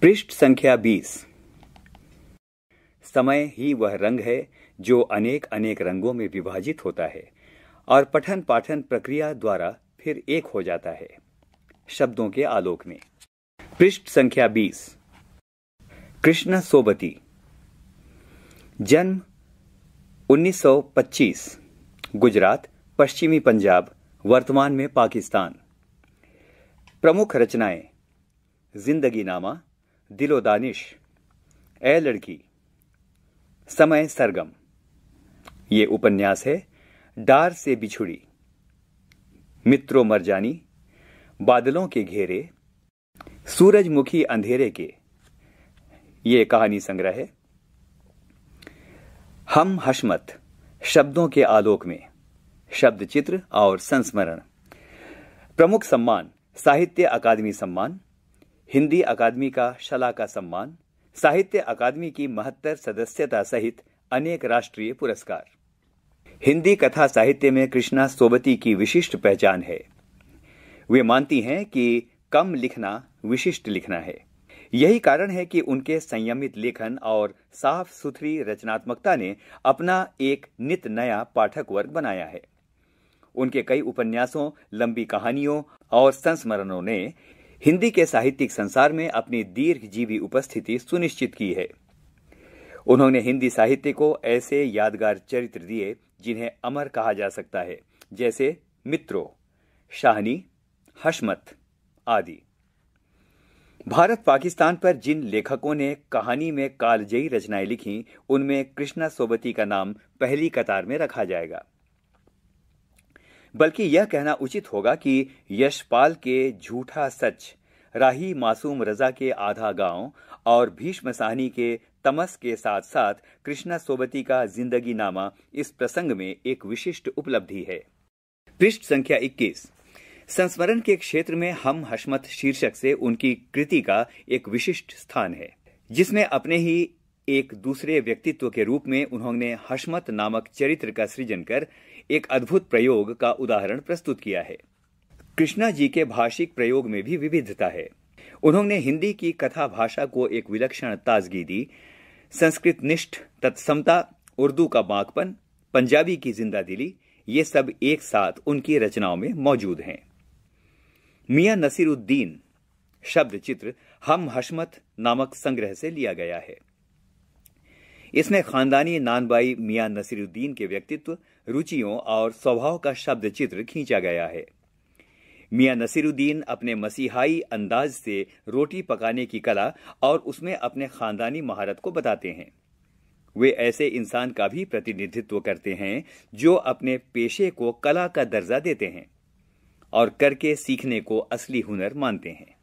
पृष्ठ संख्या बीस समय ही वह रंग है जो अनेक अनेक रंगों में विभाजित होता है और पठन पाठन प्रक्रिया द्वारा फिर एक हो जाता है शब्दों के आलोक में पृष्ठ संख्या बीस कृष्ण सोबती जन्म 1925 गुजरात पश्चिमी पंजाब वर्तमान में पाकिस्तान प्रमुख रचनाएं जिंदगी नामा दिलो दानिश ए लड़की समय सरगम ये उपन्यास है डार से बिछुड़ी मित्रों मरजानी बादलों के घेरे सूरजमुखी अंधेरे के ये कहानी संग्रह है हम हशमत शब्दों के आलोक में शब्द चित्र और संस्मरण प्रमुख सम्मान साहित्य अकादमी सम्मान हिंदी अकादमी का शला का सम्मान साहित्य अकादमी की महत्तर सदस्यता सहित अनेक राष्ट्रीय पुरस्कार हिंदी कथा साहित्य में कृष्णा सोबती की विशिष्ट पहचान है वे मानती हैं कि कम लिखना विशिष्ट लिखना है यही कारण है कि उनके संयमित लेखन और साफ सुथरी रचनात्मकता ने अपना एक नित नया पाठक वर्ग बनाया है उनके कई उपन्यासों लंबी कहानियों और संस्मरणों ने हिंदी के साहित्यिक संसार में अपनी दीर्घजीवी उपस्थिति सुनिश्चित की है उन्होंने हिंदी साहित्य को ऐसे यादगार चरित्र दिए जिन्हें अमर कहा जा सकता है जैसे मित्रों शाहनी हशमत आदि भारत पाकिस्तान पर जिन लेखकों ने कहानी में कालजयी रचनाएं लिखी उनमें कृष्णा सोबती का नाम पहली कतार में रखा जाएगा बल्कि यह कहना उचित होगा कि यशपाल के झूठा सच राही मासूम रजा के आधा गांव और भीष्म साहनी के तमस के साथ साथ कृष्णा सोबती का जिंदगी नामा इस प्रसंग में एक विशिष्ट उपलब्धि है पृष्ठ संख्या 21 संस्मरण के क्षेत्र में हम हशमत शीर्षक से उनकी कृति का एक विशिष्ट स्थान है जिसमें अपने ही एक दूसरे व्यक्तित्व के रूप में उन्होंने हशमत नामक चरित्र का सृजन कर एक अद्भुत प्रयोग का उदाहरण प्रस्तुत किया है कृष्णा जी के भाषिक प्रयोग में भी विविधता है उन्होंने हिंदी की कथा भाषा को एक विलक्षण ताजगी दी संस्कृत निष्ठ तत्समता उर्दू का बांकपन पंजाबी की जिंदा दिली ये सब एक साथ उनकी रचनाओं में मौजूद हैं मियां नसीरुद्दीन शब्द चित्र हम हशमत नामक संग्रह से लिया गया है इसने खानदानी नानबाई मियां नसीरुद्दीन के व्यक्तित्व रुचियों और स्वभाव का शब्द चित्र खींचा गया है मियां नसीरुद्दीन अपने मसीहाई अंदाज से रोटी पकाने की कला और उसमें अपने खानदानी महारत को बताते हैं वे ऐसे इंसान का भी प्रतिनिधित्व करते हैं जो अपने पेशे को कला का दर्जा देते हैं और करके सीखने को असली हुनर मानते हैं